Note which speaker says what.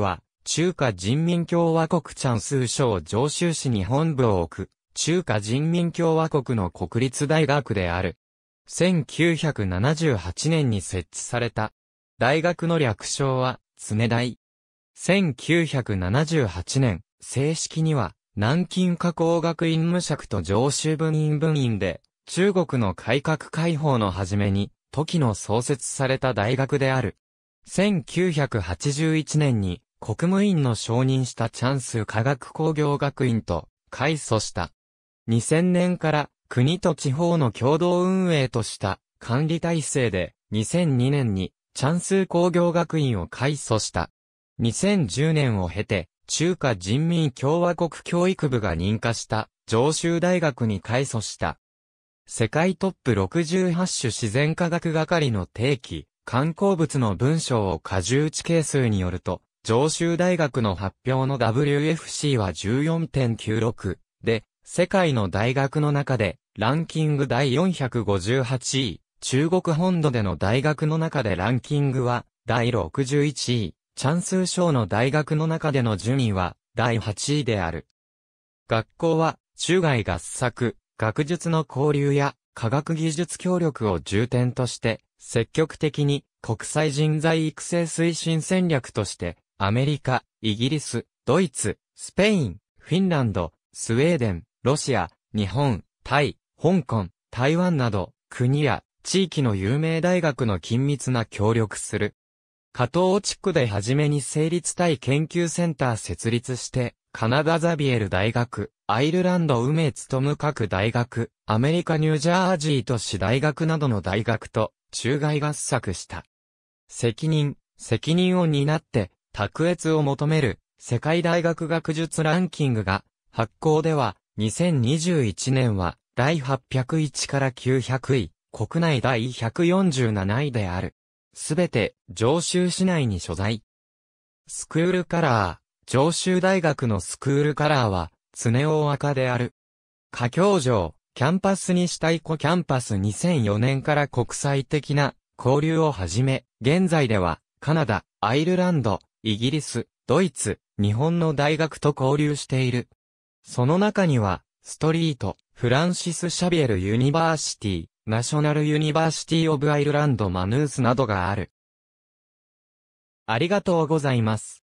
Speaker 1: は、中華人民共和国チャンスー省常州市に本部を置く、中華人民共和国の国立大学である。1978年に設置された。大学の略称は、常大。1978年、正式には、南京加工学院無職と常州分院分院で、中国の改革開放の初めに、時の創設された大学である。1981年に、国務院の承認したチャンス科学工業学院と改組した。2000年から国と地方の共同運営とした管理体制で2002年にチャンス工業学院を改組した。2010年を経て中華人民共和国教育部が認可した上州大学に改組した。世界トップ68種自然科学係の定期、観光物の文章を過重値係数によると、上州大学の発表の WFC は14.96で、世界の大学の中で、ランキング第458位、中国本土での大学の中でランキングは、第61位、チャンスー賞の大学の中での順位は、第8位である。学校は、中外合作、学術の交流や、科学技術協力を重点として、積極的に、国際人材育成推進戦略として、アメリカ、イギリス、ドイツ、スペイン、フィンランド、スウェーデン、ロシア、日本、タイ、香港、台湾など、国や地域の有名大学の緊密な協力する。加藤地区で初めに成立対研究センター設立して、カナダザビエル大学、アイルランド梅勤各大学、アメリカニュージャージー都市大学などの大学と、中外合作した。責任、責任を担って、卓越を求める世界大学学術ランキングが発行では2021年は第801から900位、国内第147位である。すべて上州市内に所在。スクールカラー、上州大学のスクールカラーは、常大赤である。下僑城、キャンパスにしたい子キャンパス2004年から国際的な交流をはじめ、現在では、カナダ、アイルランド、イギリス、ドイツ、日本の大学と交流している。その中には、ストリート、フランシス・シャビエル・ユニバーシティ、ナショナル・ユニバーシティ・オブ・アイルランド・マヌースなどがある。ありがとうございます。